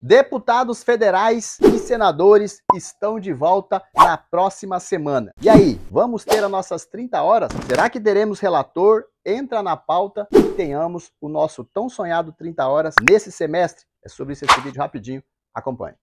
Deputados federais e senadores estão de volta na próxima semana. E aí, vamos ter as nossas 30 horas? Será que teremos relator? Entra na pauta e tenhamos o nosso tão sonhado 30 horas nesse semestre. É sobre isso esse vídeo rapidinho. Acompanhe.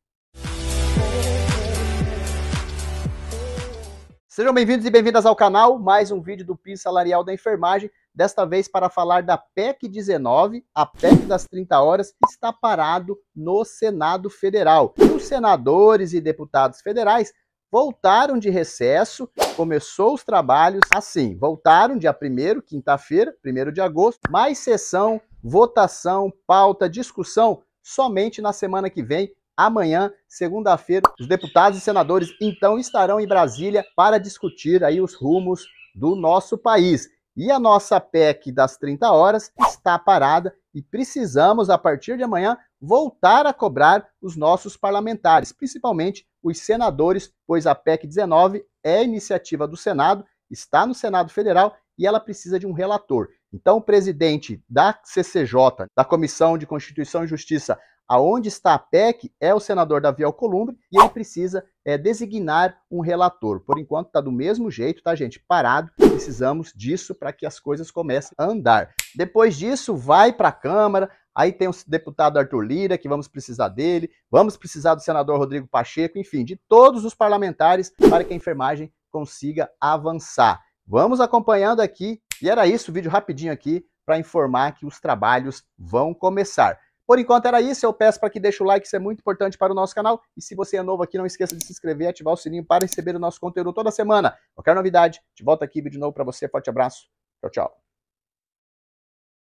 Sejam bem-vindos e bem-vindas ao canal. Mais um vídeo do PIN Salarial da Enfermagem desta vez para falar da PEC 19, a PEC das 30 horas, que está parado no Senado Federal. E os senadores e deputados federais voltaram de recesso, começou os trabalhos assim, voltaram dia 1 quinta-feira, 1 de agosto, mais sessão, votação, pauta, discussão, somente na semana que vem, amanhã, segunda-feira, os deputados e senadores então estarão em Brasília para discutir aí os rumos do nosso país. E a nossa PEC das 30 horas está parada e precisamos, a partir de amanhã, voltar a cobrar os nossos parlamentares, principalmente os senadores, pois a PEC 19 é iniciativa do Senado, está no Senado Federal e ela precisa de um relator. Então, o presidente da CCJ, da Comissão de Constituição e Justiça, Aonde está a PEC é o senador Davi Alcolumbre e ele precisa é, designar um relator. Por enquanto está do mesmo jeito, tá gente? Parado, precisamos disso para que as coisas comecem a andar. Depois disso, vai para a Câmara, aí tem o deputado Arthur Lira, que vamos precisar dele, vamos precisar do senador Rodrigo Pacheco, enfim, de todos os parlamentares para que a enfermagem consiga avançar. Vamos acompanhando aqui, e era isso, vídeo rapidinho aqui, para informar que os trabalhos vão começar. Por enquanto era isso, eu peço para que deixe o like, isso é muito importante para o nosso canal. E se você é novo aqui, não esqueça de se inscrever e ativar o sininho para receber o nosso conteúdo toda semana. Qualquer novidade, de volta aqui, vídeo novo para você. Forte abraço, tchau, tchau.